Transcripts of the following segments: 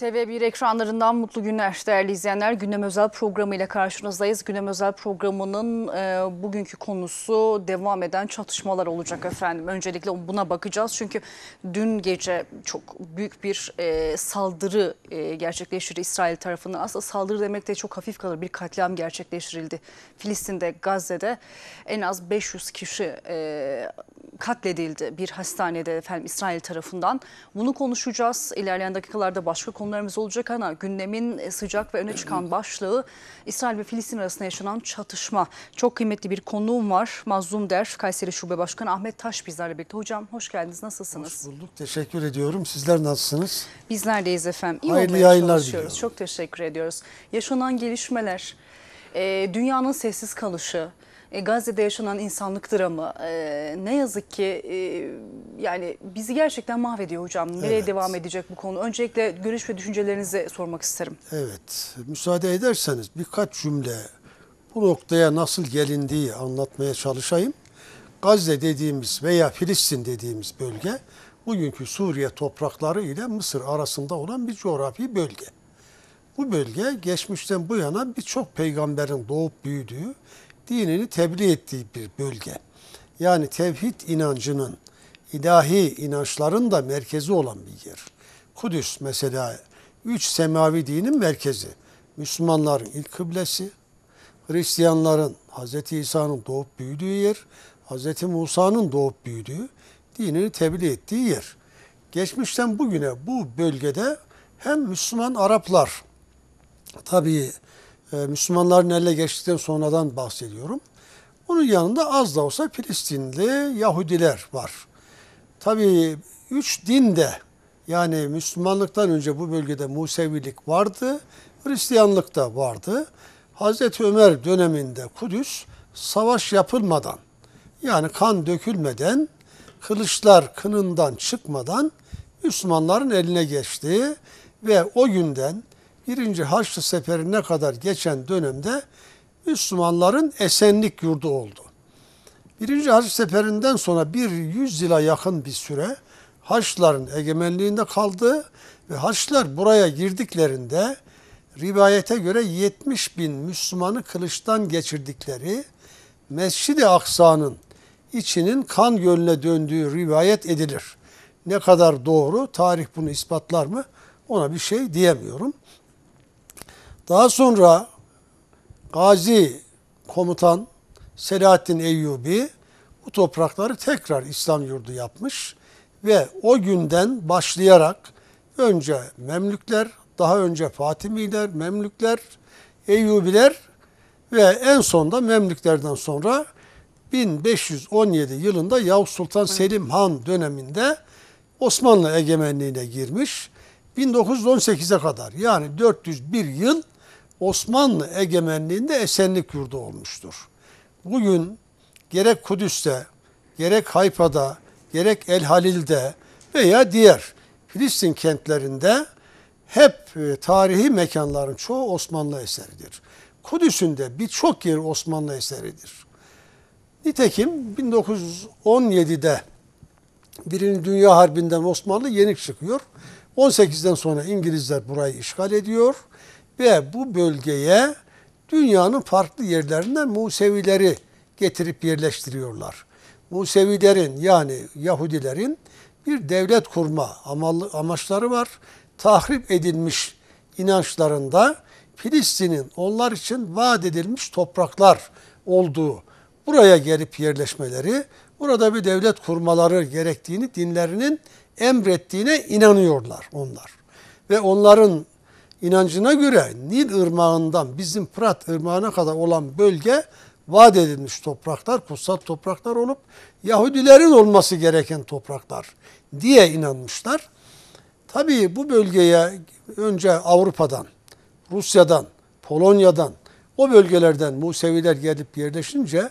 TV1 ekranlarından mutlu günler değerli izleyenler. Gündem özel programı ile karşınızdayız. Gündem özel programının e, bugünkü konusu devam eden çatışmalar olacak efendim. Öncelikle buna bakacağız. Çünkü dün gece çok büyük bir e, saldırı e, gerçekleştirildi İsrail tarafından. Aslında saldırı demek de çok hafif kalır. Bir katliam gerçekleştirildi. Filistin'de, Gazze'de en az 500 kişi e, katledildi bir hastanede efendim İsrail tarafından. Bunu konuşacağız. İlerleyen dakikalarda başka konularımız olacak ama gündemin e, sıcak ve öne çıkan başlığı İsrail ve Filistin arasında yaşanan çatışma. Çok kıymetli bir konuğum var. Mazlum Der, Kayseri Şube Başkanı Ahmet Taş bizlerle birlikte. Hocam hoş geldiniz. Nasılsınız? Hoş bulduk. Teşekkür ediyorum. Sizler nasılsınız? Bizler deyiz efendim. İyi Hayırlı yayınlar diliyorum. Çok teşekkür ediyoruz. Yaşanan gelişmeler, e, dünyanın sessiz kalışı, e, Gazze'de yaşanan insanlık dramı e, ne yazık ki e, yani bizi gerçekten mahvediyor hocam. Nereye evet. devam edecek bu konu? Öncelikle görüş ve düşüncelerinizi sormak isterim. Evet, müsaade ederseniz birkaç cümle bu noktaya nasıl gelindiği anlatmaya çalışayım. Gazze dediğimiz veya Filistin dediğimiz bölge bugünkü Suriye toprakları ile Mısır arasında olan bir coğrafi bölge. Bu bölge geçmişten bu yana birçok peygamberin doğup büyüdüğü, dinini tebliğ ettiği bir bölge. Yani tevhid inancının, ilahi inançların da merkezi olan bir yer. Kudüs mesela üç semavi dinin merkezi. Müslümanların ilk kıblesi, Hristiyanların Hz. İsa'nın doğup büyüdüğü yer, Hz. Musa'nın doğup büyüdüğü, dinini tebliğ ettiği yer. Geçmişten bugüne bu bölgede hem Müslüman Araplar, tabii ee, Müslümanların elle geçtikten sonradan bahsediyorum. Onun yanında az da olsa Filistinli Yahudiler var. Tabi üç din de yani Müslümanlıktan önce bu bölgede Musevilik vardı, Hristiyanlık da vardı. Hazreti Ömer döneminde Kudüs savaş yapılmadan yani kan dökülmeden, kılıçlar kınından çıkmadan Müslümanların eline geçti ve o günden birinci Haçlı Seferi'ne kadar geçen dönemde Müslümanların esenlik yurdu oldu. Birinci Haçlı Seferi'nden sonra bir yüz yıla yakın bir süre Haçlıların egemenliğinde kaldı ve Haçlılar buraya girdiklerinde rivayete göre 70 bin Müslümanı kılıçtan geçirdikleri Mescid-i Aksa'nın içinin kan gölüne döndüğü rivayet edilir. Ne kadar doğru, tarih bunu ispatlar mı? Ona bir şey diyemiyorum. Daha sonra Gazi komutan Selahattin Eyyubi bu toprakları tekrar İslam yurdu yapmış ve o günden başlayarak önce Memlükler, daha önce Fatimiler, Memlükler, Eyyubiler ve en sonda Memlüklerden sonra 1517 yılında Yavuz Sultan Selim Han döneminde Osmanlı egemenliğine girmiş. 1918'e kadar yani 401 yıl Osmanlı egemenliğinde esenlik yurdu olmuştur. Bugün gerek Kudüs'te, gerek Hayfa'da, gerek El Halil'de veya diğer Filistin kentlerinde hep e, tarihi mekanların çoğu Osmanlı eseridir. Kudüs'ün de birçok yer Osmanlı eseridir. Nitekim 1917'de Birinci Dünya Harbi'nden Osmanlı yenik çıkıyor. 18'den sonra İngilizler burayı işgal ediyor ve bu bölgeye dünyanın farklı yerlerinden Musevileri getirip yerleştiriyorlar. Musevilerin yani Yahudilerin bir devlet kurma amaçları var. Tahrip edilmiş inançlarında Filistin'in onlar için vaat edilmiş topraklar olduğu buraya gelip yerleşmeleri, burada bir devlet kurmaları gerektiğini dinlerinin emrettiğine inanıyorlar onlar. Ve onların inancına göre Nil ırmağından bizim Pırat ırmağına kadar olan bölge vaat edilmiş topraklar, kutsal topraklar olup Yahudilerin olması gereken topraklar diye inanmışlar. Tabii bu bölgeye önce Avrupa'dan, Rusya'dan, Polonya'dan, o bölgelerden Museviler gelip yerleşince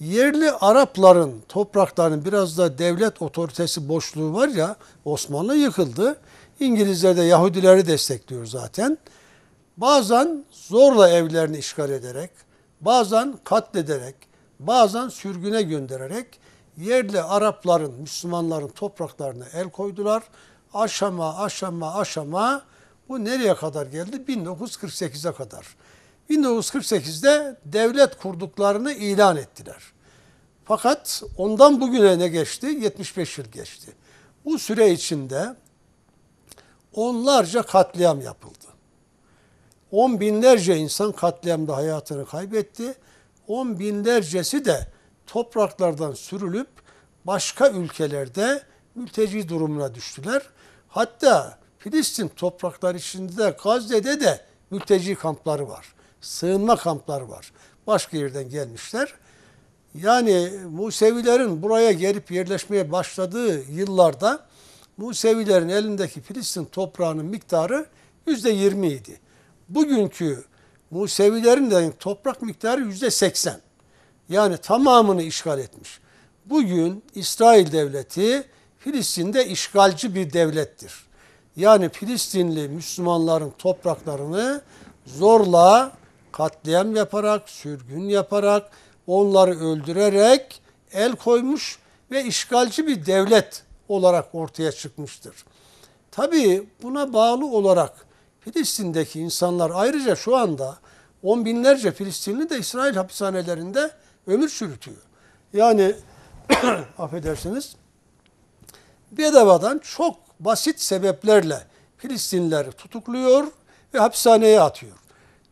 yerli Arapların topraklarının biraz da devlet otoritesi boşluğu var ya Osmanlı yıkıldı. İngilizler de Yahudileri destekliyor zaten. Bazen zorla evlerini işgal ederek, bazen katlederek, bazen sürgüne göndererek yerli Arapların, Müslümanların topraklarına el koydular. Aşama aşama aşama bu nereye kadar geldi? 1948'e kadar. 1948'de devlet kurduklarını ilan ettiler. Fakat ondan bugüne ne geçti? 75 yıl geçti. Bu süre içinde onlarca katliam yapıldı. On binlerce insan katliamda hayatını kaybetti. On binlercesi de topraklardan sürülüp başka ülkelerde mülteci durumuna düştüler. Hatta Filistin toprakları içinde de Gazze'de de mülteci kampları var. Sığınma kampları var. Başka yerden gelmişler. Yani Musevilerin buraya gelip yerleşmeye başladığı yıllarda Musevilerin elindeki Filistin toprağının miktarı yüzde yirmi idi. Bugünkü Musevilerin de toprak miktarı yüzde seksen. Yani tamamını işgal etmiş. Bugün İsrail devleti Filistin'de işgalci bir devlettir. Yani Filistinli Müslümanların topraklarını zorla katliam yaparak, sürgün yaparak, onları öldürerek el koymuş ve işgalci bir devlet olarak ortaya çıkmıştır. Tabii buna bağlı olarak Filistin'deki insanlar ayrıca şu anda on binlerce Filistinli de İsrail hapishanelerinde ömür sürütüyor. Yani affedersiniz bedavadan çok basit sebeplerle Filistinlileri tutukluyor ve hapishaneye atıyor.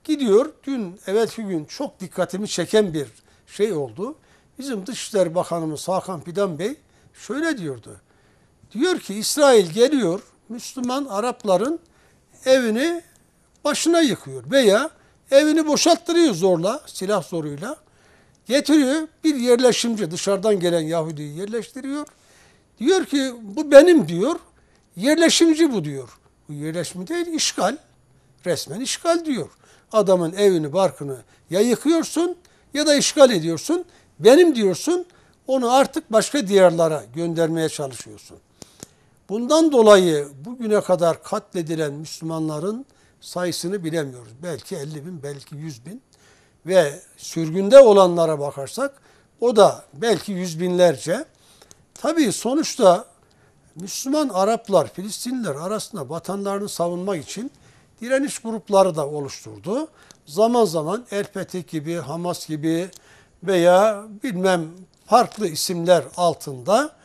Gidiyor dün evvelki gün çok dikkatimi çeken bir şey oldu. Bizim Dışişleri Bakanımız Hakan Pidan Bey şöyle diyordu. Diyor ki İsrail geliyor Müslüman Arapların evini başına yıkıyor veya evini boşalttırıyor zorla, silah zoruyla. Getiriyor bir yerleşimci dışarıdan gelen Yahudi'yi yerleştiriyor. Diyor ki bu benim diyor. Yerleşimci bu diyor. Bu yerleşim değil işgal. Resmen işgal diyor. Adamın evini barkını ya yıkıyorsun ya da işgal ediyorsun. Benim diyorsun onu artık başka diyarlara göndermeye çalışıyorsun. Bundan dolayı bugüne kadar katledilen Müslümanların sayısını bilemiyoruz. Belki 50 bin, belki 100 bin. Ve sürgünde olanlara bakarsak o da belki yüz binlerce. Tabii sonuçta Müslüman Araplar, Filistinler arasında vatanlarını savunmak için direniş grupları da oluşturdu. Zaman zaman El gibi, Hamas gibi veya bilmem farklı isimler altında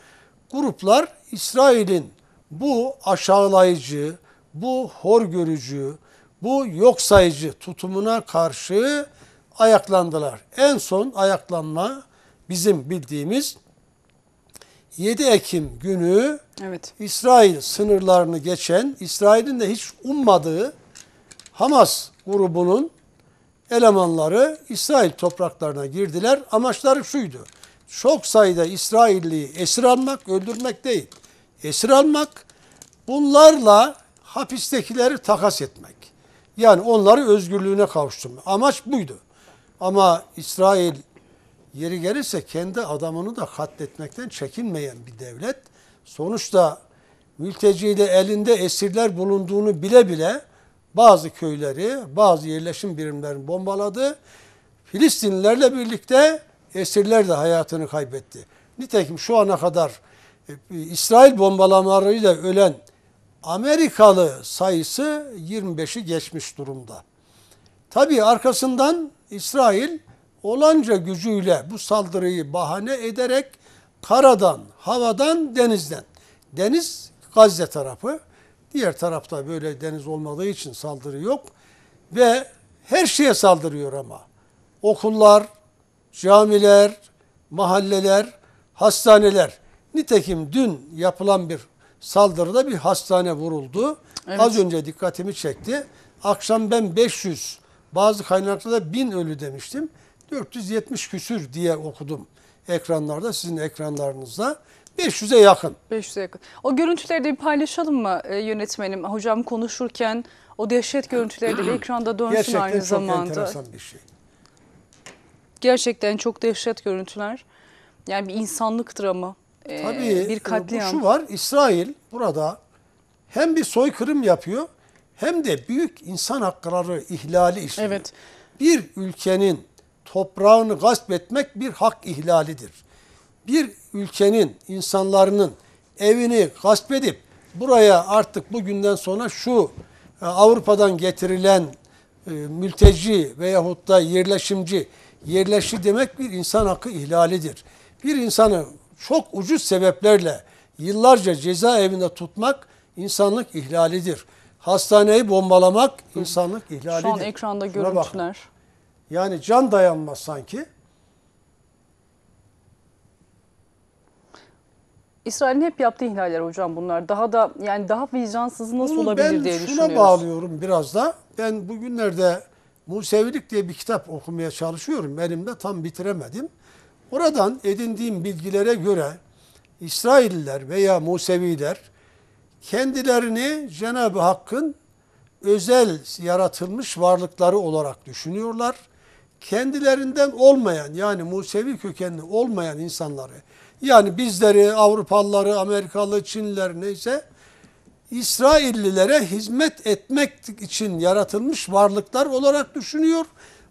gruplar İsrail'in bu aşağılayıcı, bu hor görücü, bu yok sayıcı tutumuna karşı ayaklandılar. En son ayaklanma bizim bildiğimiz 7 Ekim günü evet. İsrail sınırlarını geçen, İsrail'in de hiç ummadığı Hamas grubunun elemanları İsrail topraklarına girdiler. Amaçları şuydu çok sayıda İsrailliyi esir almak, öldürmek değil. Esir almak, bunlarla hapistekileri takas etmek. Yani onları özgürlüğüne kavuşturmak. Amaç buydu. Ama İsrail yeri gelirse kendi adamını da katletmekten çekinmeyen bir devlet. Sonuçta mülteciyle elinde esirler bulunduğunu bile bile bazı köyleri, bazı yerleşim birimlerini bombaladı. Filistinlilerle birlikte esirler de hayatını kaybetti. Nitekim şu ana kadar e, İsrail bombalamalarıyla ölen Amerikalı sayısı 25'i geçmiş durumda. Tabi arkasından İsrail olanca gücüyle bu saldırıyı bahane ederek karadan, havadan, denizden. Deniz Gazze tarafı. Diğer tarafta böyle deniz olmadığı için saldırı yok. Ve her şeye saldırıyor ama. Okullar, camiler, mahalleler, hastaneler. Nitekim dün yapılan bir saldırıda bir hastane vuruldu. Evet. Az önce dikkatimi çekti. Akşam ben 500, bazı kaynaklarda 1000 ölü demiştim. 470 küsür diye okudum ekranlarda, sizin ekranlarınızda. 500'e yakın. 500'e yakın. O görüntüleri de bir paylaşalım mı e, yönetmenim? Hocam konuşurken o dehşet görüntüleri de ekranda dönsün Gerçekten aynı zamanda. Gerçekten çok enteresan bir şey. Gerçekten çok dehşet görüntüler. Yani bir insanlık dramı. E, Tabii bir e, katliam. şu var İsrail burada hem bir soykırım yapıyor hem de büyük insan hakları ihlali işliyor. Evet. Bir ülkenin toprağını gasp etmek bir hak ihlalidir. Bir ülkenin insanların evini gasp edip buraya artık bugünden sonra şu e, Avrupa'dan getirilen mülteci veyahut da yerleşimci yerleşti demek bir insan hakkı ihlalidir. Bir insanı çok ucuz sebeplerle yıllarca cezaevinde tutmak insanlık ihlalidir. Hastaneyi bombalamak insanlık ihlalidir. Şu an ekranda Şuna görüntüler. Bakın. Yani can dayanmaz sanki. İsrail'in hep yaptığı ihlaller hocam bunlar. Daha da yani daha vicdansız nasıl Bunu olabilir diye düşünüyoruz. Ben şuna bağlıyorum biraz da. Ben bugünlerde Musevilik diye bir kitap okumaya çalışıyorum. Benim de tam bitiremedim. Oradan edindiğim bilgilere göre İsrailler veya Museviler kendilerini Cenab-ı Hakk'ın özel yaratılmış varlıkları olarak düşünüyorlar. Kendilerinden olmayan yani Musevi kökenli olmayan insanları yani bizleri, Avrupalıları, Amerikalı, Çinliler neyse İsraillilere hizmet etmek için yaratılmış varlıklar olarak düşünüyor.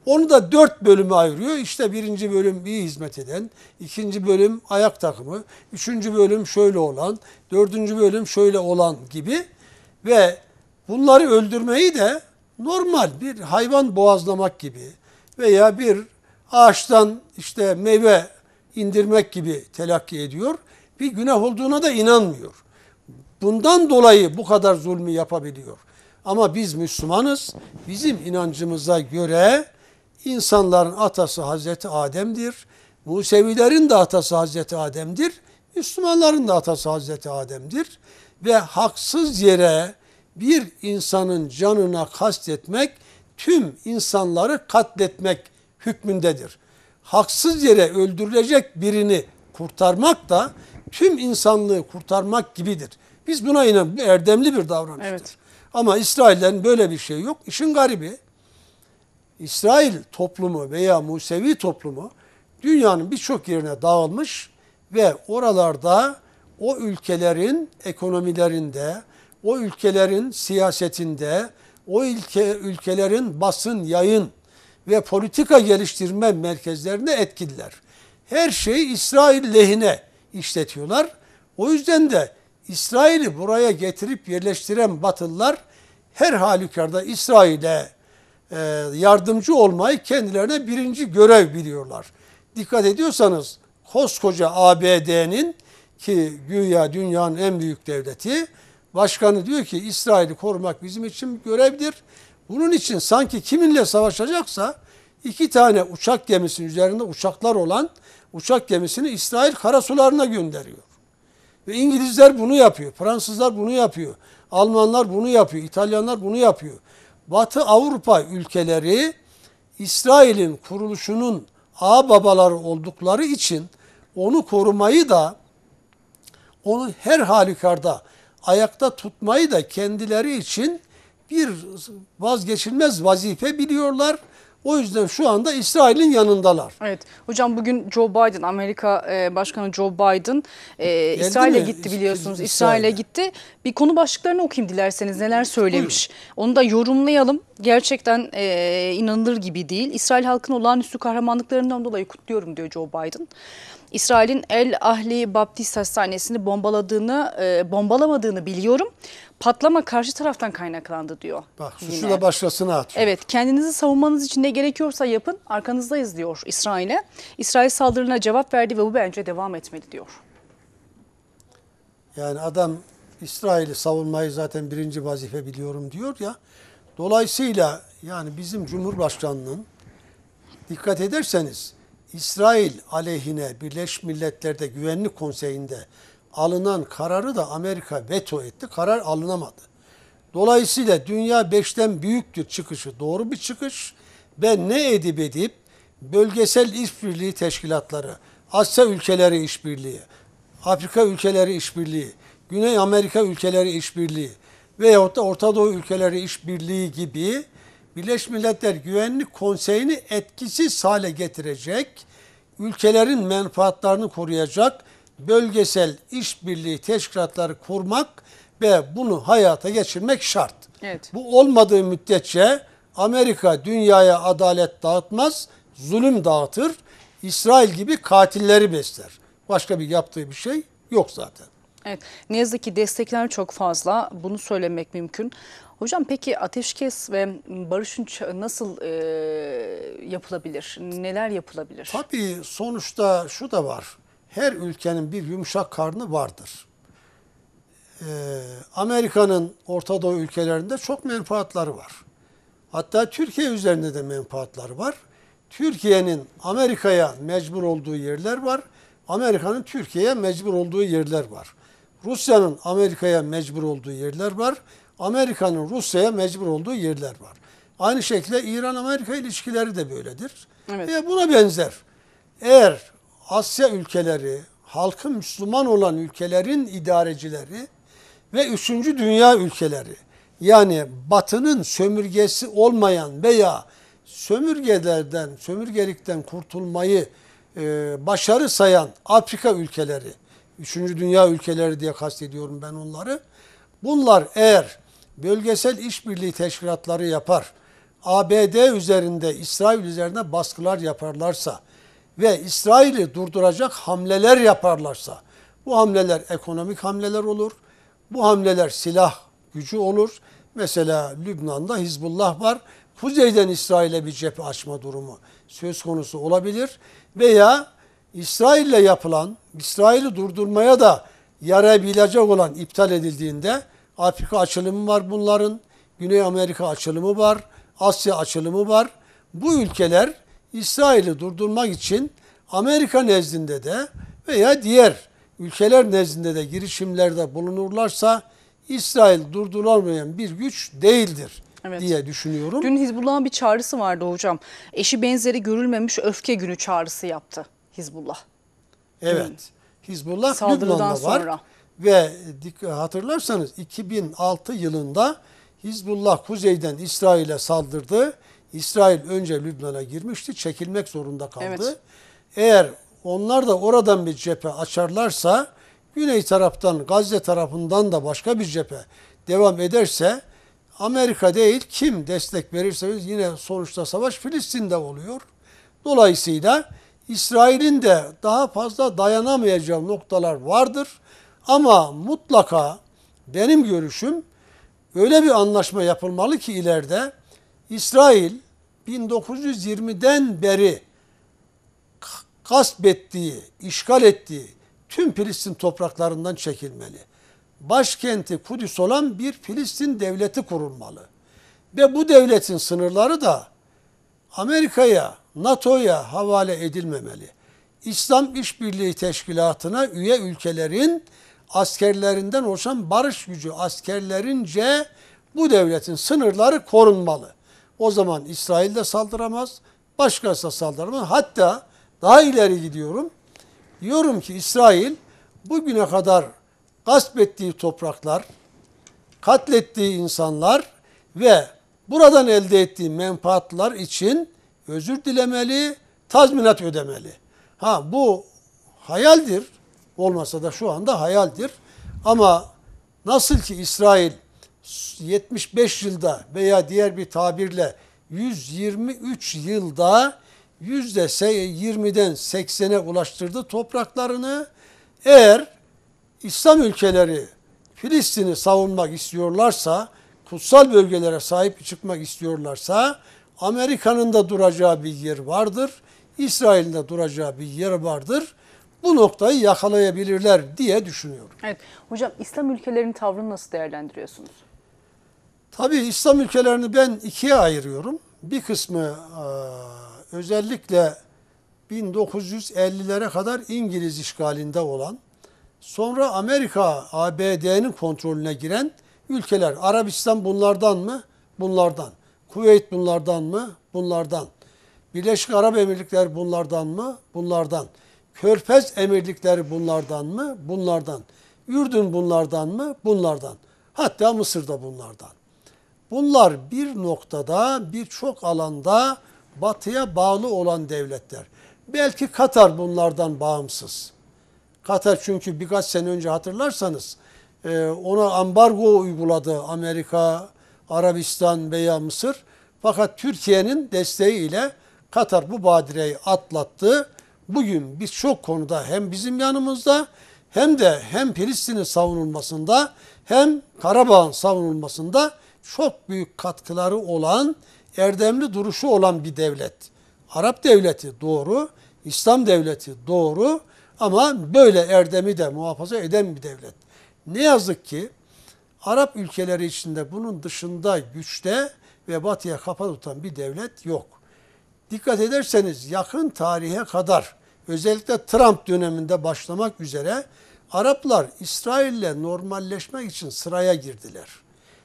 Onu da dört bölüme ayırıyor. İşte birinci bölüm iyi hizmet eden, ikinci bölüm ayak takımı, üçüncü bölüm şöyle olan, dördüncü bölüm şöyle olan gibi. Ve bunları öldürmeyi de normal bir hayvan boğazlamak gibi veya bir ağaçtan işte meyve indirmek gibi telakki ediyor. Bir günah olduğuna da inanmıyor. Bundan dolayı bu kadar zulmü yapabiliyor. Ama biz Müslümanız. Bizim inancımıza göre insanların atası Hazreti Adem'dir. Musevilerin de atası Hazreti Adem'dir. Müslümanların da atası Hazreti Adem'dir. Ve haksız yere bir insanın canına kastetmek tüm insanları katletmek hükmündedir. Haksız yere öldürülecek birini kurtarmak da tüm insanlığı kurtarmak gibidir. Biz buna inan erdemli bir davranıştır. Evet. Ama İsrail'den böyle bir şey yok. İşin garibi İsrail toplumu veya Musevi toplumu dünyanın birçok yerine dağılmış ve oralarda o ülkelerin ekonomilerinde, o ülkelerin siyasetinde, o ülke, ülkelerin basın, yayın ve politika geliştirme merkezlerine etkililer. Her şeyi İsrail lehine işletiyorlar. O yüzden de İsrail'i buraya getirip yerleştiren Batılılar her halükarda İsrail'e e, yardımcı olmayı kendilerine birinci görev biliyorlar. Dikkat ediyorsanız koskoca ABD'nin ki güya dünyanın en büyük devleti başkanı diyor ki İsrail'i korumak bizim için görevdir. Bunun için sanki kiminle savaşacaksa iki tane uçak gemisinin üzerinde uçaklar olan uçak gemisini İsrail karasularına gönderiyor. Ve İngilizler bunu yapıyor, Fransızlar bunu yapıyor, Almanlar bunu yapıyor, İtalyanlar bunu yapıyor. Batı Avrupa ülkeleri İsrail'in kuruluşunun ağ babaları oldukları için onu korumayı da onu her halükarda ayakta tutmayı da kendileri için bir vazgeçilmez vazife biliyorlar o yüzden şu anda İsrail'in yanındalar. Evet. Hocam bugün Joe Biden, Amerika e, Başkanı Joe Biden e, İsrail'e gitti biliyorsunuz. İsrail'e İsrail gitti. Bir konu başlıklarını okuyayım dilerseniz neler söylemiş. Buyurun. Onu da yorumlayalım. Gerçekten e, inanılır gibi değil. İsrail halkının olağanüstü kahramanlıklarından dolayı kutluyorum diyor Joe Biden. İsrail'in El Ahli Baptist Hastanesi'ni bombaladığını, e, bombalamadığını biliyorum. Patlama karşı taraftan kaynaklandı diyor. Bak suçu da başkasına atıyor. Evet kendinizi savunmanız için ne gerekiyorsa yapın arkanızdayız diyor İsrail'e. İsrail saldırına cevap verdi ve bu bence devam etmeli diyor. Yani adam İsrail'i savunmayı zaten birinci vazife biliyorum diyor ya. Dolayısıyla yani bizim Cumhurbaşkanlığın dikkat ederseniz İsrail aleyhine Birleşmiş Milletler'de Güvenlik Konseyi'nde alınan kararı da Amerika veto etti. Karar alınamadı. Dolayısıyla dünya beşten büyüktür çıkışı doğru bir çıkış ve ne edip edip bölgesel işbirliği teşkilatları, Asya ülkeleri işbirliği, Afrika ülkeleri işbirliği, Güney Amerika ülkeleri işbirliği veyahut da Orta Doğu ülkeleri işbirliği gibi Birleşmiş Milletler Güvenlik Konseyi'ni etkisiz hale getirecek, ülkelerin menfaatlarını koruyacak bölgesel işbirliği teşkilatları kurmak ve bunu hayata geçirmek şart. Evet. Bu olmadığı müddetçe Amerika dünyaya adalet dağıtmaz, zulüm dağıtır. İsrail gibi katilleri besler. Başka bir yaptığı bir şey yok zaten. Evet, ne yazık ki destekler çok fazla. Bunu söylemek mümkün. Hocam peki ateşkes ve barışın nasıl e, yapılabilir? Neler yapılabilir? Tabii sonuçta şu da var. Her ülkenin bir yumuşak karnı vardır. Ee, Amerika'nın Orta Doğu ülkelerinde çok menfaatları var. Hatta Türkiye üzerinde de menfaatları var. Türkiye'nin Amerika'ya mecbur olduğu yerler var. Amerika'nın Türkiye'ye mecbur olduğu yerler var. Rusya'nın Amerika'ya mecbur olduğu yerler var. Amerika'nın Rusya'ya mecbur olduğu yerler var. Aynı şekilde İran-Amerika ilişkileri de böyledir. Evet. E buna benzer. Eğer Asya ülkeleri, halkı Müslüman olan ülkelerin idarecileri ve üçüncü dünya ülkeleri yani batının sömürgesi olmayan veya sömürgelerden, sömürgelikten kurtulmayı e, başarı sayan Afrika ülkeleri, üçüncü dünya ülkeleri diye kastediyorum ben onları. Bunlar eğer bölgesel işbirliği teşkilatları yapar, ABD üzerinde, İsrail üzerinde baskılar yaparlarsa ve İsrail'i durduracak hamleler yaparlarsa, bu hamleler ekonomik hamleler olur, bu hamleler silah gücü olur. Mesela Lübnan'da Hizbullah var, kuzeyden İsrail'e bir cephe açma durumu söz konusu olabilir. Veya İsrail'le yapılan, İsrail'i durdurmaya da yarayabilecek olan iptal edildiğinde Afrika açılımı var bunların. Güney Amerika açılımı var. Asya açılımı var. Bu ülkeler İsrail'i durdurmak için Amerika nezdinde de veya diğer ülkeler nezdinde de girişimlerde bulunurlarsa İsrail durdurulamayan bir güç değildir evet. diye düşünüyorum. Dün Hizbullah'ın bir çağrısı vardı hocam. Eşi benzeri görülmemiş öfke günü çağrısı yaptı Hizbullah. Evet. Hı. Hizbullah Saldırıdan Lübnan'da var. Sonra. Ve hatırlarsanız 2006 yılında Hizbullah kuzeyden İsrail'e saldırdı. İsrail önce Lübnan'a girmişti. Çekilmek zorunda kaldı. Evet. Eğer onlar da oradan bir cephe açarlarsa güney taraftan Gazze tarafından da başka bir cephe devam ederse Amerika değil kim destek verirse yine sonuçta savaş Filistin'de oluyor. Dolayısıyla İsrail'in de daha fazla dayanamayacağı noktalar vardır. Ama mutlaka benim görüşüm öyle bir anlaşma yapılmalı ki ileride İsrail 1920'den beri gasp ettiği, işgal ettiği tüm Filistin topraklarından çekilmeli. Başkenti Kudüs olan bir Filistin devleti kurulmalı. Ve bu devletin sınırları da Amerika'ya, NATO'ya havale edilmemeli. İslam İşbirliği Teşkilatı'na üye ülkelerin askerlerinden oluşan barış gücü askerlerince bu devletin sınırları korunmalı. O zaman İsrail de saldıramaz, başkası da saldıramaz. Hatta daha ileri gidiyorum. Diyorum ki İsrail bugüne kadar gasp ettiği topraklar, katlettiği insanlar ve buradan elde ettiği menfaatlar için özür dilemeli, tazminat ödemeli. Ha bu hayaldir olmasa da şu anda hayaldir. Ama nasıl ki İsrail 75 yılda veya diğer bir tabirle 123 yılda %20'den 80'e ulaştırdı topraklarını. Eğer İslam ülkeleri Filistin'i savunmak istiyorlarsa, kutsal bölgelere sahip çıkmak istiyorlarsa Amerika'nın da duracağı bir yer vardır. İsrail'in de duracağı bir yer vardır bu noktayı yakalayabilirler diye düşünüyorum. Evet. Hocam İslam ülkelerinin tavrını nasıl değerlendiriyorsunuz? Tabii İslam ülkelerini ben ikiye ayırıyorum. Bir kısmı e, özellikle 1950'lere kadar İngiliz işgalinde olan, sonra Amerika ABD'nin kontrolüne giren ülkeler. Arabistan bunlardan mı? Bunlardan. Kuveyt bunlardan mı? Bunlardan. Birleşik Arap Emirlikleri bunlardan mı? Bunlardan. Körfez emirlikleri bunlardan mı? Bunlardan. Ürdün bunlardan mı? Bunlardan. Hatta Mısır da bunlardan. Bunlar bir noktada birçok alanda batıya bağlı olan devletler. Belki Katar bunlardan bağımsız. Katar çünkü birkaç sene önce hatırlarsanız e, ona ambargo uyguladı Amerika, Arabistan veya Mısır. Fakat Türkiye'nin desteğiyle Katar bu badireyi atlattı bugün birçok konuda hem bizim yanımızda hem de hem Filistin'in savunulmasında hem Karabağ'ın savunulmasında çok büyük katkıları olan, erdemli duruşu olan bir devlet. Arap devleti doğru, İslam devleti doğru ama böyle erdemi de muhafaza eden bir devlet. Ne yazık ki Arap ülkeleri içinde bunun dışında güçte ve batıya kapalı tutan bir devlet yok. Dikkat ederseniz yakın tarihe kadar özellikle Trump döneminde başlamak üzere Araplar İsrail'le normalleşmek için sıraya girdiler.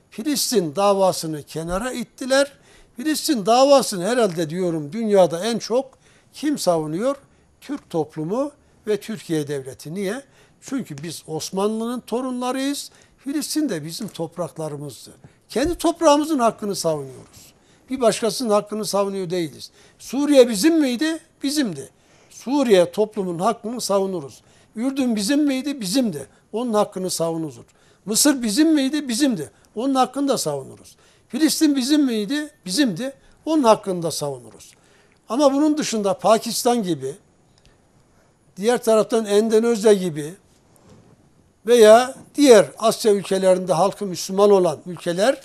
Filistin davasını kenara ittiler. Filistin davasını herhalde diyorum dünyada en çok kim savunuyor? Türk toplumu ve Türkiye devleti. Niye? Çünkü biz Osmanlı'nın torunlarıyız. Filistin de bizim topraklarımızdı. Kendi toprağımızın hakkını savunuyoruz. Bir başkasının hakkını savunuyor değiliz. Suriye bizim miydi? Bizimdi. Suriye toplumun hakkını savunuruz. Ürdün bizim miydi? Bizimdi. Onun hakkını savunuruz. Mısır bizim miydi? Bizimdi. Onun hakkını da savunuruz. Filistin bizim miydi? Bizimdi. Onun hakkını da savunuruz. Ama bunun dışında Pakistan gibi, diğer taraftan Endonezya gibi veya diğer Asya ülkelerinde halkı Müslüman olan ülkeler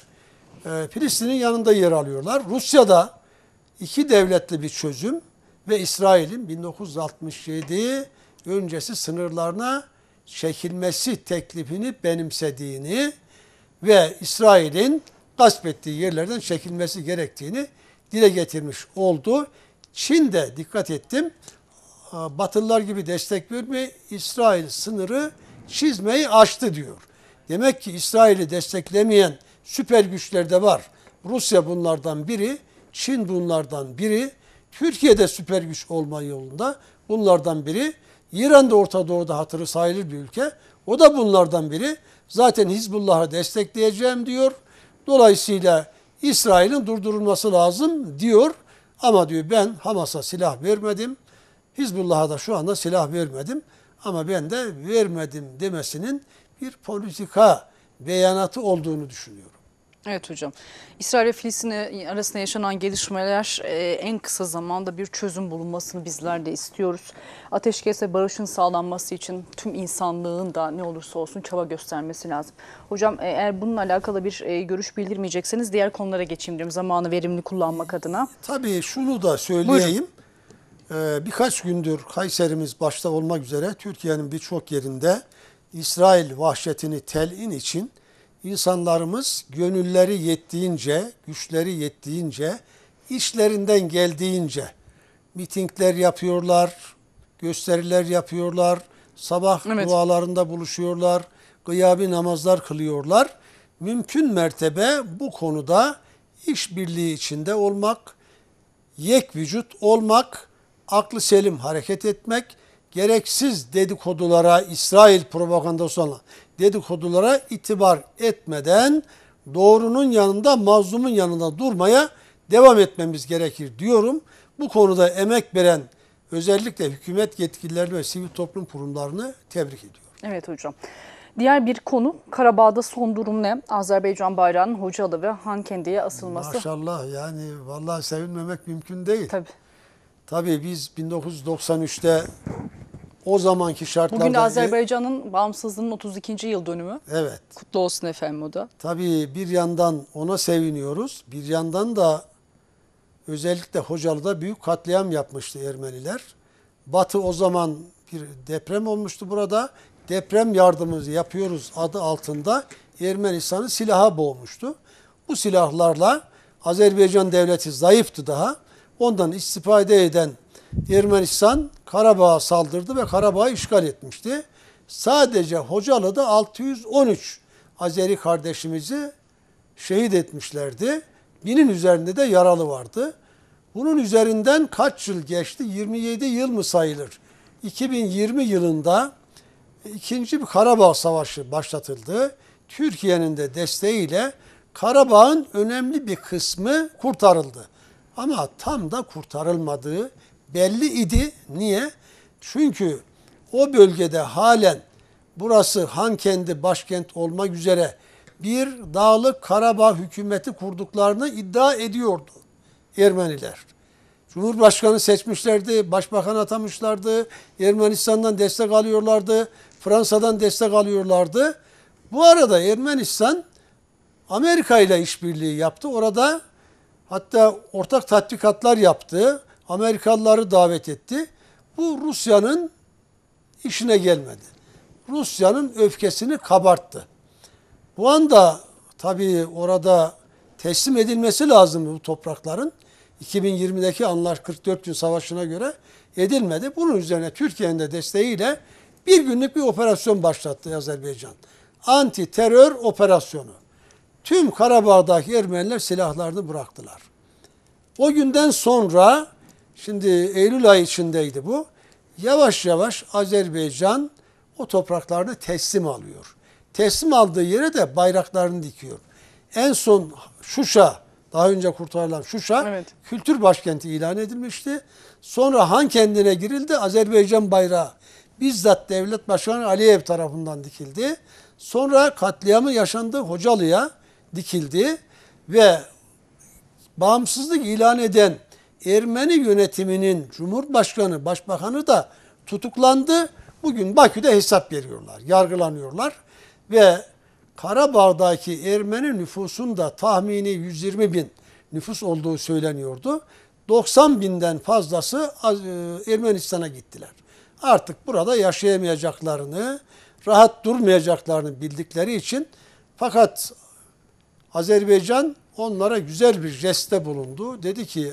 e, Filistin'in yanında yer alıyorlar. Rusya'da iki devletli bir çözüm ve İsrail'in 1967 öncesi sınırlarına çekilmesi teklifini benimsediğini ve İsrail'in gasp ettiği yerlerden çekilmesi gerektiğini dile getirmiş oldu. Çin de dikkat ettim. Batılılar gibi destek vermiyor. İsrail sınırı çizmeyi aştı diyor. Demek ki İsrail'i desteklemeyen süper güçler de var. Rusya bunlardan biri, Çin bunlardan biri. Türkiye'de süper güç olma yolunda bunlardan biri. İran da Orta Doğu'da hatırı sayılır bir ülke. O da bunlardan biri. Zaten Hizbullah'ı destekleyeceğim diyor. Dolayısıyla İsrail'in durdurulması lazım diyor. Ama diyor ben Hamas'a silah vermedim. Hizbullah'a da şu anda silah vermedim. Ama ben de vermedim demesinin bir politika beyanatı olduğunu düşünüyorum. Evet hocam. İsrail ve Filistin arasında yaşanan gelişmeler e, en kısa zamanda bir çözüm bulunmasını bizler de istiyoruz. Ateşkes ve barışın sağlanması için tüm insanlığın da ne olursa olsun çaba göstermesi lazım. Hocam e, eğer bununla alakalı bir e, görüş bildirmeyecekseniz diğer konulara geçeyim diyorum zamanı verimli kullanmak adına. Tabii şunu da söyleyeyim. Ee, birkaç gündür Kayserimiz başta olmak üzere Türkiye'nin birçok yerinde İsrail vahşetini telin için insanlarımız gönülleri yettiğince, güçleri yettiğince, işlerinden geldiğince mitingler yapıyorlar, gösteriler yapıyorlar, sabah evet. dualarında buluşuyorlar, gıyabi namazlar kılıyorlar. Mümkün mertebe bu konuda işbirliği içinde olmak, yek vücut olmak, aklı selim hareket etmek, gereksiz dedikodulara, İsrail propagandası olan dedikodulara itibar etmeden doğrunun yanında mazlumun yanında durmaya devam etmemiz gerekir diyorum. Bu konuda emek veren özellikle hükümet yetkililerini ve sivil toplum kurumlarını tebrik ediyorum. Evet hocam. Diğer bir konu Karabağ'da son durum ne? Azerbaycan bayrağının Hocalı ve Hankendi'ye asılması. Maşallah yani vallahi sevinmemek mümkün değil. Tabii. Tabii biz 1993'te o zamanki şartlarda... Bugün Azerbaycan'ın bağımsızlığının 32. yıl dönümü. Evet. Kutlu olsun efendim o da. Tabii bir yandan ona seviniyoruz. Bir yandan da özellikle Hocalı'da büyük katliam yapmıştı Ermeniler. Batı o zaman bir deprem olmuştu burada. Deprem yardımımızı yapıyoruz adı altında Ermenistan'ı silaha boğmuştu. Bu silahlarla Azerbaycan devleti zayıftı daha. Ondan istifade eden Ermenistan Karabağ'a saldırdı ve Karabağ'ı işgal etmişti. Sadece Hocalı'da 613 Azeri kardeşimizi şehit etmişlerdi. Binin üzerinde de yaralı vardı. Bunun üzerinden kaç yıl geçti? 27 yıl mı sayılır? 2020 yılında ikinci bir Karabağ Savaşı başlatıldı. Türkiye'nin de desteğiyle Karabağ'ın önemli bir kısmı kurtarıldı. Ama tam da kurtarılmadığı belli idi. Niye? Çünkü o bölgede halen burası Han kendi başkent olmak üzere bir dağlık Karabağ hükümeti kurduklarını iddia ediyordu Ermeniler. Cumhurbaşkanı seçmişlerdi, başbakan atamışlardı, Ermenistan'dan destek alıyorlardı, Fransa'dan destek alıyorlardı. Bu arada Ermenistan Amerika ile işbirliği yaptı. Orada hatta ortak tatbikatlar yaptı. Amerikalıları davet etti. Bu Rusya'nın işine gelmedi. Rusya'nın öfkesini kabarttı. Bu anda tabii orada teslim edilmesi lazım bu toprakların. 2020'deki anlar 44 gün savaşına göre edilmedi. Bunun üzerine Türkiye'nin de desteğiyle bir günlük bir operasyon başlattı Azerbaycan. Anti terör operasyonu. Tüm Karabağ'daki Ermeniler silahlarını bıraktılar. O günden sonra Şimdi Eylül ayı içindeydi bu. Yavaş yavaş Azerbaycan o topraklarını teslim alıyor. Teslim aldığı yere de bayraklarını dikiyor. En son Şuşa, daha önce kurtarılan Şuşa evet. kültür başkenti ilan edilmişti. Sonra Han kendine girildi. Azerbaycan bayrağı bizzat devlet başkanı Aliyev tarafından dikildi. Sonra katliamı yaşandığı Hocalı'ya dikildi ve bağımsızlık ilan eden Ermeni yönetiminin Cumhurbaşkanı, Başbakanı da tutuklandı. Bugün Bakü'de hesap veriyorlar, yargılanıyorlar ve Karabağ'daki Ermeni nüfusun da tahmini 120 bin nüfus olduğu söyleniyordu. 90 binden fazlası e, Ermenistan'a gittiler. Artık burada yaşayamayacaklarını, rahat durmayacaklarını bildikleri için fakat Azerbaycan onlara güzel bir jeste bulundu. Dedi ki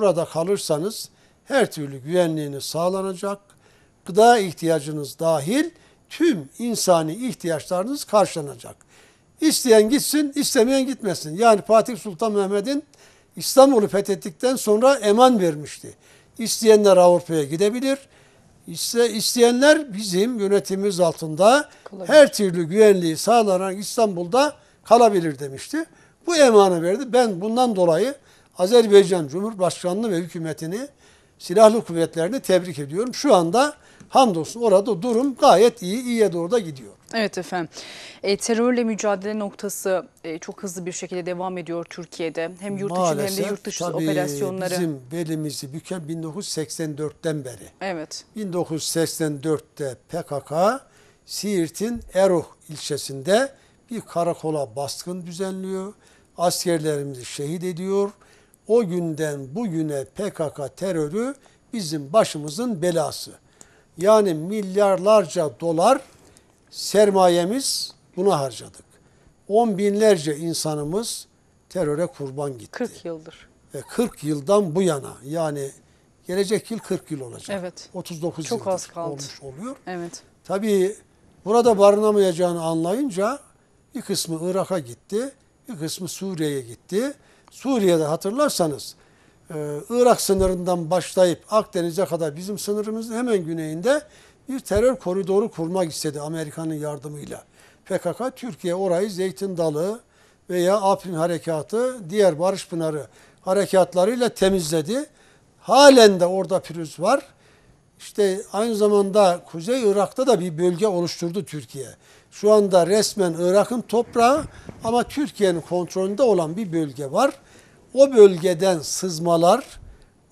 Burada kalırsanız her türlü güvenliğiniz sağlanacak. Gıda ihtiyacınız dahil tüm insani ihtiyaçlarınız karşılanacak. İsteyen gitsin, istemeyen gitmesin. Yani Fatih Sultan Mehmet'in İstanbul'u fethettikten sonra eman vermişti. İsteyenler Avrupa'ya gidebilir. İste, isteyenler bizim yönetimimiz altında kalabilir. her türlü güvenliği sağlanan İstanbul'da kalabilir demişti. Bu emanı verdi. Ben bundan dolayı Azerbaycan Cumhurbaşkanlığı ve hükümetini, silahlı kuvvetlerini tebrik ediyorum. Şu anda hamdolsun orada durum gayet iyi, iyiye doğru da gidiyor. Evet efendim. E, terörle mücadele noktası e, çok hızlı bir şekilde devam ediyor Türkiye'de. Hem yurt Maalesef, içi hem de yurt dışı operasyonları. bizim belimizi büken 1984'ten beri. Evet. 1984'te PKK Siirt'in Eruh ilçesinde bir karakola baskın düzenliyor. Askerlerimizi şehit ediyor o günden bugüne PKK terörü bizim başımızın belası. Yani milyarlarca dolar sermayemiz buna harcadık. On binlerce insanımız teröre kurban gitti. 40 yıldır. Ve 40 yıldan bu yana yani gelecek yıl 40 yıl olacak. Evet. 39 Çok az kaldı. oluyor. Evet. Tabii burada barınamayacağını anlayınca bir kısmı Irak'a gitti, bir kısmı Suriye'ye gitti. Suriye'de hatırlarsanız e, Irak sınırından başlayıp Akdeniz'e kadar bizim sınırımızın hemen güneyinde bir terör koridoru kurmak istedi Amerika'nın yardımıyla. PKK Türkiye orayı Zeytin Dalı veya Afrin Harekatı, diğer Barış Pınarı harekatlarıyla temizledi. Halen de orada pürüz var. İşte aynı zamanda Kuzey Irak'ta da bir bölge oluşturdu Türkiye. Şu anda resmen Irak'ın toprağı ama Türkiye'nin kontrolünde olan bir bölge var. O bölgeden sızmalar,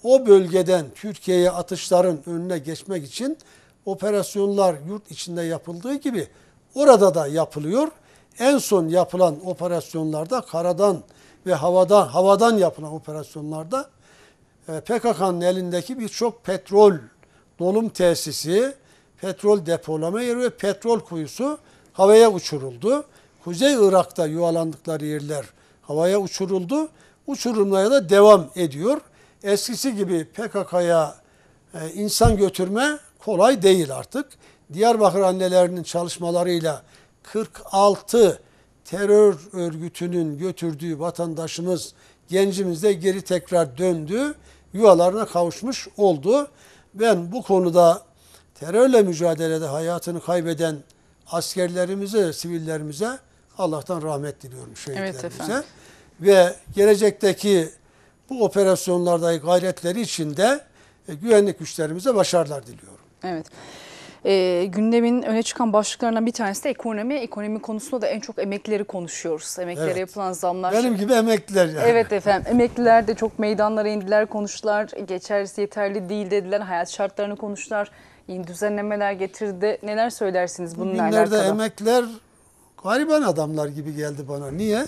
o bölgeden Türkiye'ye atışların önüne geçmek için operasyonlar yurt içinde yapıldığı gibi orada da yapılıyor. En son yapılan operasyonlarda karadan ve havadan havadan yapılan operasyonlarda e, PKK'nın elindeki birçok petrol dolum tesisi, petrol depolama yeri ve petrol kuyusu havaya uçuruldu. Kuzey Irak'ta yuvalandıkları yerler havaya uçuruldu. Uçurumlara da devam ediyor. Eskisi gibi PKK'ya e, insan götürme kolay değil artık. Diyarbakır annelerinin çalışmalarıyla 46 terör örgütünün götürdüğü vatandaşımız, gencimiz de geri tekrar döndü. Yuvalarına kavuşmuş oldu. Ben bu konuda terörle mücadelede hayatını kaybeden askerlerimize, sivillerimize Allah'tan rahmet diliyorum şehitlerimize. Evet Ve gelecekteki bu operasyonlarda gayretleri içinde e, güvenlik güçlerimize başarılar diliyorum. Evet. E, gündemin öne çıkan başlıklarından bir tanesi de ekonomi. Ekonomi konusunda da en çok emeklileri konuşuyoruz. Emeklere evet. yapılan zamlar. Benim gibi emekliler yani. Evet efendim. Emekliler de çok meydanlara indiler, konuştular. Geçerlisi yeterli değil dediler. Hayat şartlarını konuştular yeni düzenlemeler getirdi. Neler söylersiniz bununla Bugünlerde alakalı? Bugünlerde emekler gariban adamlar gibi geldi bana. Niye?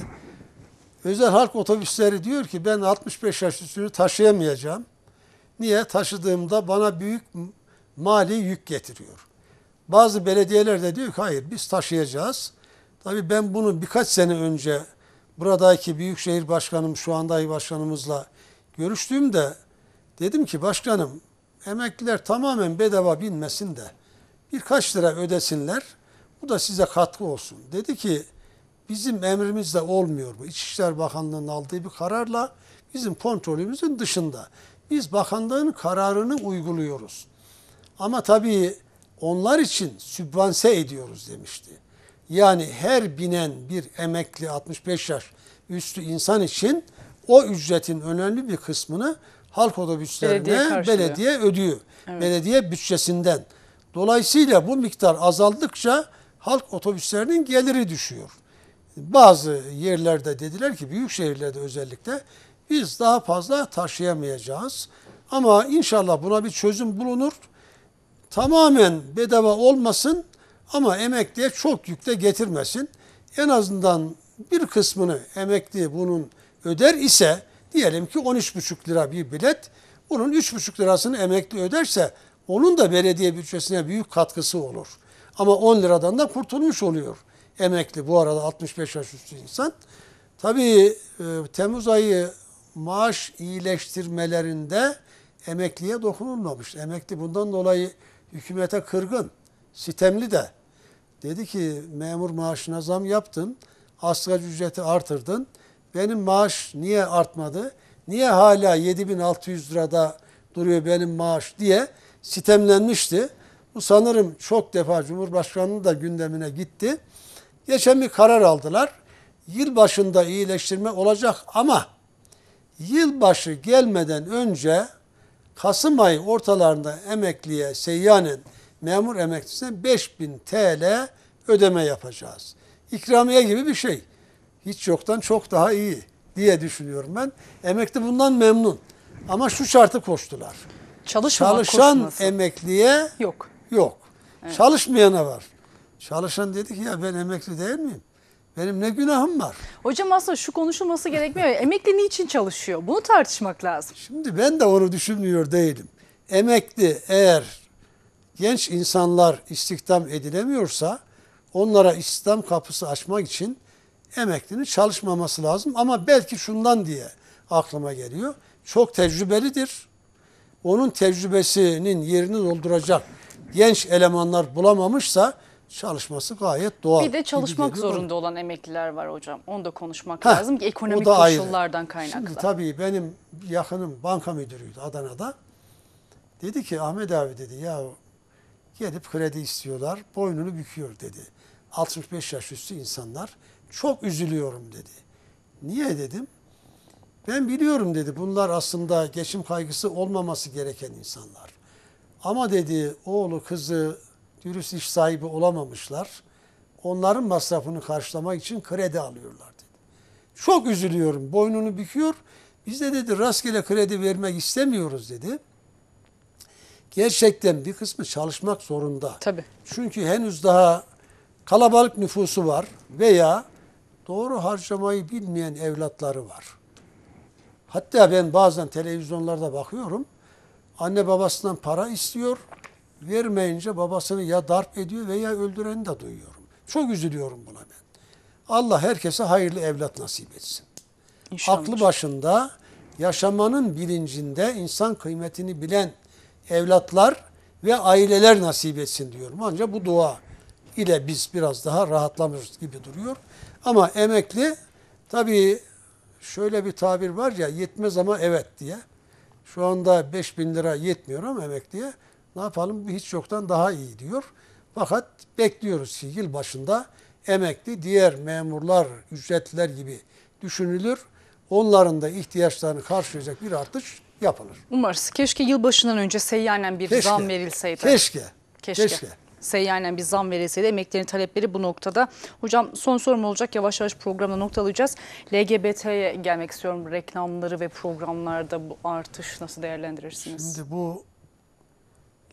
Özel halk otobüsleri diyor ki ben 65 yaş üstünü taşıyamayacağım. Niye? Taşıdığımda bana büyük mali yük getiriyor. Bazı belediyeler de diyor ki hayır biz taşıyacağız. Tabii ben bunu birkaç sene önce buradaki Büyükşehir Başkanım şu anda başkanımızla görüştüğümde dedim ki başkanım emekliler tamamen bedava binmesin de birkaç lira ödesinler. Bu da size katkı olsun. Dedi ki bizim emrimizde olmuyor bu. İçişler Bakanlığı'nın aldığı bir kararla bizim kontrolümüzün dışında. Biz bakanlığın kararını uyguluyoruz. Ama tabii onlar için sübvanse ediyoruz demişti. Yani her binen bir emekli 65 yaş üstü insan için o ücretin önemli bir kısmını halk otobüslerine belediye, karşılıyor. belediye ödüyor. Evet. Belediye bütçesinden. Dolayısıyla bu miktar azaldıkça halk otobüslerinin geliri düşüyor. Bazı yerlerde dediler ki büyük şehirlerde özellikle biz daha fazla taşıyamayacağız. Ama inşallah buna bir çözüm bulunur. Tamamen bedava olmasın ama emekliye çok yükte getirmesin. En azından bir kısmını emekli bunun öder ise Diyelim ki 13,5 lira bir bilet. Bunun 3,5 lirasını emekli öderse onun da belediye bütçesine büyük katkısı olur. Ama 10 liradan da kurtulmuş oluyor emekli bu arada 65 yaş üstü insan. Tabii e, Temmuz ayı maaş iyileştirmelerinde emekliye dokunulmamış. Emekli bundan dolayı hükümete kırgın, sitemli de. Dedi ki memur maaşına zam yaptın, asgari ücreti artırdın benim maaş niye artmadı? Niye hala 7600 lirada duruyor benim maaş diye sitemlenmişti. Bu sanırım çok defa Cumhurbaşkanı'nın da gündemine gitti. Geçen bir karar aldılar. Yıl başında iyileştirme olacak ama yılbaşı gelmeden önce Kasım ayı ortalarında emekliye seyyanen memur emeklisine 5000 TL ödeme yapacağız. İkramiye gibi bir şey hiç yoktan çok daha iyi diye düşünüyorum ben. Emekli bundan memnun. Ama şu şartı koştular. Çalışmamak Çalışan koşması. emekliye yok. Yok. Evet. Çalışmayana var. Çalışan dedi ki ya ben emekli değil miyim? Benim ne günahım var? Hocam aslında şu konuşulması gerekmiyor. Emekli niçin çalışıyor? Bunu tartışmak lazım. Şimdi ben de onu düşünmüyor değilim. Emekli eğer genç insanlar istihdam edilemiyorsa onlara istihdam kapısı açmak için emeklinin çalışmaması lazım. Ama belki şundan diye aklıma geliyor. Çok tecrübelidir. Onun tecrübesinin yerini dolduracak genç elemanlar bulamamışsa çalışması gayet doğal. Bir de çalışmak zorunda olan emekliler var hocam. Onu da konuşmak Heh, lazım ki ekonomik koşullardan ayrı. kaynaklı. Şimdi tabii benim yakınım banka müdürüydü Adana'da. Dedi ki Ahmet abi dedi ya gelip kredi istiyorlar boynunu büküyor dedi. 65 yaş üstü insanlar çok üzülüyorum dedi. Niye dedim? Ben biliyorum dedi bunlar aslında geçim kaygısı olmaması gereken insanlar. Ama dedi oğlu kızı dürüst iş sahibi olamamışlar. Onların masrafını karşılamak için kredi alıyorlar dedi. Çok üzülüyorum boynunu büküyor. Biz de dedi rastgele kredi vermek istemiyoruz dedi. Gerçekten bir kısmı çalışmak zorunda. Tabii. Çünkü henüz daha kalabalık nüfusu var veya doğru harcamayı bilmeyen evlatları var. Hatta ben bazen televizyonlarda bakıyorum. Anne babasından para istiyor. Vermeyince babasını ya darp ediyor veya öldüreni de duyuyorum. Çok üzülüyorum buna ben. Allah herkese hayırlı evlat nasip etsin. İnşallah. Aklı başında yaşamanın bilincinde insan kıymetini bilen evlatlar ve aileler nasip etsin diyorum. Ancak bu dua ile biz biraz daha rahatlamış gibi duruyor. Ama emekli tabii şöyle bir tabir var ya yetmez ama evet diye. Şu anda 5 bin lira yetmiyor ama emekliye. Ne yapalım hiç yoktan daha iyi diyor. Fakat bekliyoruz ki yıl başında emekli diğer memurlar, ücretliler gibi düşünülür. Onların da ihtiyaçlarını karşılayacak bir artış yapılır. Umarız. Keşke yılbaşından önce seyyanen bir keşke, zam verilseydi. Keşke. Keşke. keşke seyyanen bir zam verilseydi emeklerin talepleri bu noktada. Hocam son sorum olacak yavaş yavaş programda noktalayacağız. LGBT'ye gelmek istiyorum reklamları ve programlarda bu artış nasıl değerlendirirsiniz? Şimdi bu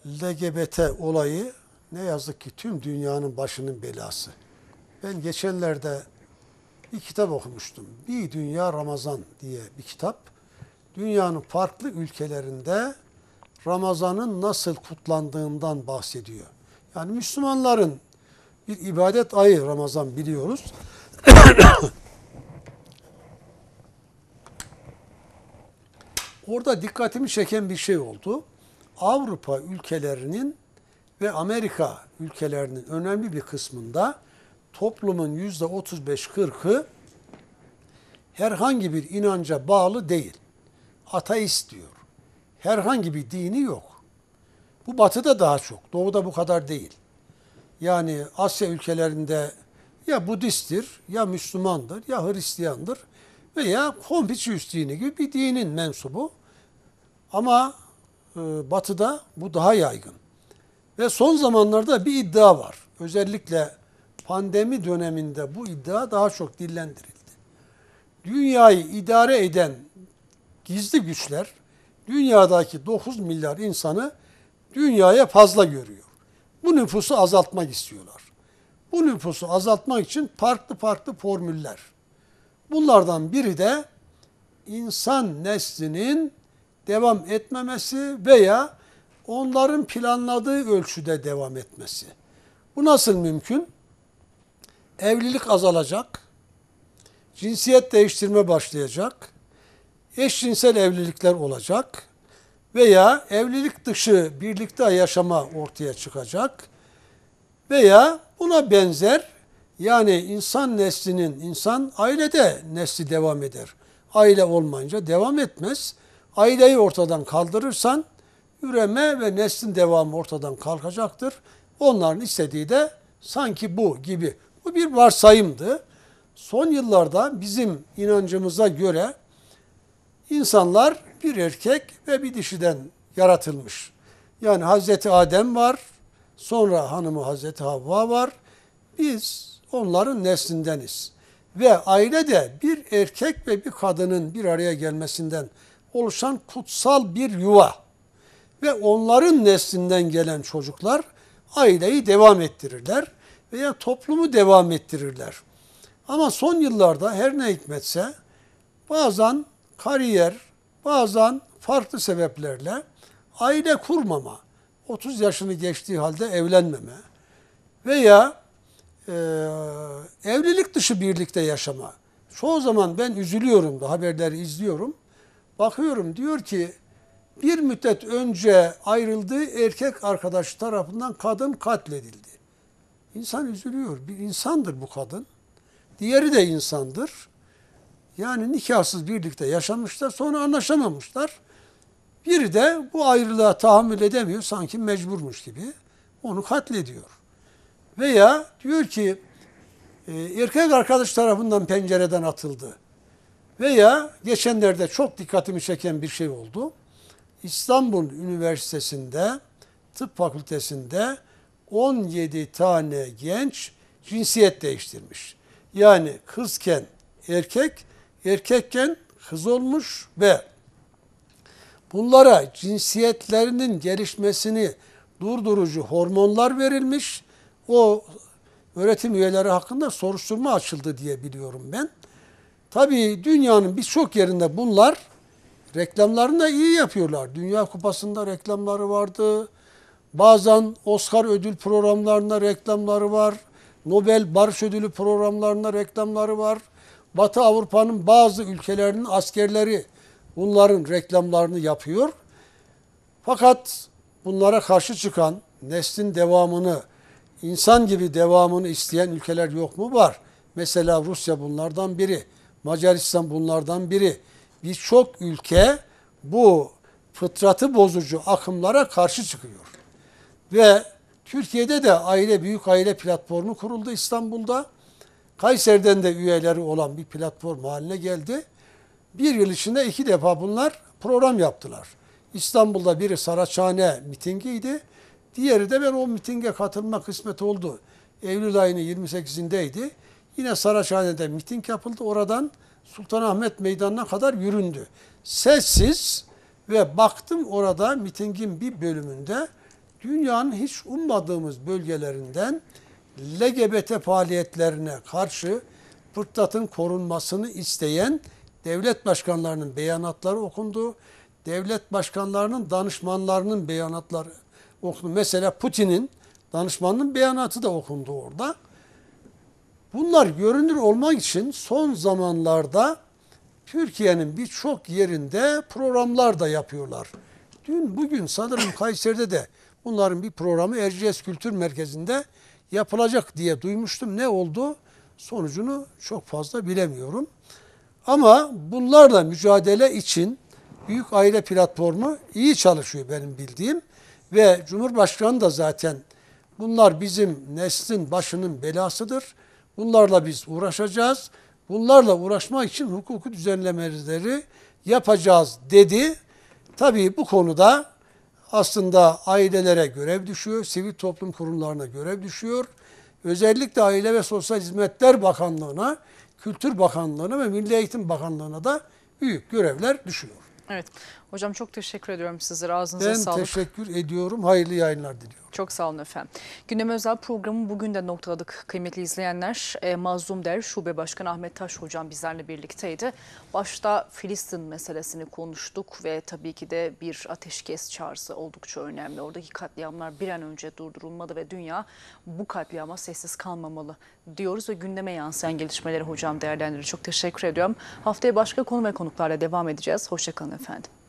LGBT olayı ne yazık ki tüm dünyanın başının belası. Ben geçenlerde bir kitap okumuştum. Bir Dünya Ramazan diye bir kitap. Dünyanın farklı ülkelerinde Ramazan'ın nasıl kutlandığından bahsediyor. Yani Müslümanların bir ibadet ayı Ramazan biliyoruz. Orada dikkatimi çeken bir şey oldu. Avrupa ülkelerinin ve Amerika ülkelerinin önemli bir kısmında toplumun yüzde 35-40'ı herhangi bir inanca bağlı değil. Ateist diyor. Herhangi bir dini yok. Bu batıda daha çok. Doğuda bu kadar değil. Yani Asya ülkelerinde ya Budisttir, ya Müslümandır, ya Hristiyandır veya Konfüçyüs dini gibi bir dinin mensubu. Ama e, batıda bu daha yaygın. Ve son zamanlarda bir iddia var. Özellikle pandemi döneminde bu iddia daha çok dillendirildi. Dünyayı idare eden gizli güçler dünyadaki 9 milyar insanı dünyaya fazla görüyor. Bu nüfusu azaltmak istiyorlar. Bu nüfusu azaltmak için farklı farklı formüller. Bunlardan biri de insan neslinin devam etmemesi veya onların planladığı ölçüde devam etmesi. Bu nasıl mümkün? Evlilik azalacak, cinsiyet değiştirme başlayacak, eşcinsel evlilikler olacak, veya evlilik dışı birlikte yaşama ortaya çıkacak veya buna benzer yani insan neslinin insan ailede nesli devam eder. Aile olmayınca devam etmez. Aileyi ortadan kaldırırsan üreme ve neslin devamı ortadan kalkacaktır. Onların istediği de sanki bu gibi. Bu bir varsayımdı. Son yıllarda bizim inancımıza göre insanlar bir erkek ve bir dişiden yaratılmış. Yani Hazreti Adem var, sonra hanımı Hazreti Havva var. Biz onların neslindeniz. Ve aile de bir erkek ve bir kadının bir araya gelmesinden oluşan kutsal bir yuva. Ve onların neslinden gelen çocuklar aileyi devam ettirirler veya toplumu devam ettirirler. Ama son yıllarda her ne hikmetse bazen kariyer, bazen farklı sebeplerle aile kurmama, 30 yaşını geçtiği halde evlenmeme veya e, evlilik dışı birlikte yaşama. Çoğu zaman ben üzülüyorum da haberleri izliyorum. Bakıyorum diyor ki bir müddet önce ayrıldığı erkek arkadaş tarafından kadın katledildi. İnsan üzülüyor. Bir insandır bu kadın. Diğeri de insandır. Yani nikahsız birlikte yaşamışlar sonra anlaşamamışlar. Biri de bu ayrılığa tahammül edemiyor sanki mecburmuş gibi onu katlediyor. Veya diyor ki e, erkek arkadaş tarafından pencereden atıldı. Veya geçenlerde çok dikkatimi çeken bir şey oldu. İstanbul Üniversitesi'nde tıp fakültesinde 17 tane genç cinsiyet değiştirmiş. Yani kızken erkek, erkekken kız olmuş ve bunlara cinsiyetlerinin gelişmesini durdurucu hormonlar verilmiş. O öğretim üyeleri hakkında soruşturma açıldı diye biliyorum ben. Tabii dünyanın birçok yerinde bunlar reklamlarını da iyi yapıyorlar. Dünya Kupası'nda reklamları vardı. Bazen Oscar ödül programlarında reklamları var. Nobel Barış Ödülü programlarında reklamları var. Batı Avrupa'nın bazı ülkelerinin askerleri bunların reklamlarını yapıyor. Fakat bunlara karşı çıkan neslin devamını, insan gibi devamını isteyen ülkeler yok mu? Var. Mesela Rusya bunlardan biri, Macaristan bunlardan biri. Birçok ülke bu fıtratı bozucu akımlara karşı çıkıyor. Ve Türkiye'de de aile büyük aile platformu kuruldu İstanbul'da. Kayseri'den de üyeleri olan bir platform haline geldi. Bir yıl içinde iki defa bunlar program yaptılar. İstanbul'da biri Saraçhane mitingiydi. Diğeri de ben o mitinge katılma kısmet oldu. Eylül ayının 28'indeydi. Yine Saraçhane'de miting yapıldı. Oradan Sultanahmet Meydanı'na kadar yüründü. Sessiz ve baktım orada mitingin bir bölümünde dünyanın hiç ummadığımız bölgelerinden LGBT faaliyetlerine karşı pırtlatın korunmasını isteyen devlet başkanlarının beyanatları okundu. Devlet başkanlarının danışmanlarının beyanatları okundu. Mesela Putin'in danışmanının beyanatı da okundu orada. Bunlar görünür olmak için son zamanlarda Türkiye'nin birçok yerinde programlar da yapıyorlar. Dün bugün sanırım Kayseri'de de bunların bir programı Erciyes Kültür Merkezi'nde yapılacak diye duymuştum. Ne oldu? Sonucunu çok fazla bilemiyorum. Ama bunlarla mücadele için Büyük Aile Platformu iyi çalışıyor benim bildiğim. Ve Cumhurbaşkanı da zaten bunlar bizim neslin başının belasıdır. Bunlarla biz uğraşacağız. Bunlarla uğraşma için hukuku düzenlemeleri yapacağız dedi. Tabii bu konuda aslında ailelere görev düşüyor, sivil toplum kurumlarına görev düşüyor. Özellikle Aile ve Sosyal Hizmetler Bakanlığı'na, Kültür Bakanlığı'na ve Milli Eğitim Bakanlığı'na da büyük görevler düşüyor. Evet. Hocam çok teşekkür ediyorum sizlere. Ağzınıza ben sağlık. Ben teşekkür ediyorum. Hayırlı yayınlar diliyorum. Çok sağ olun efendim. Gündeme özel programı bugün de noktaladık kıymetli izleyenler. E, Mazlum Der Şube Başkanı Ahmet Taş Hocam bizlerle birlikteydi. Başta Filistin meselesini konuştuk ve tabii ki de bir ateşkes çağrısı oldukça önemli. Oradaki katliamlar bir an önce durdurulmalı ve dünya bu katliama sessiz kalmamalı diyoruz ve gündeme yansıyan gelişmeleri hocam değerlendirir. Çok teşekkür ediyorum. Haftaya başka konu ve konuklarla devam edeceğiz. Hoşçakalın efendim.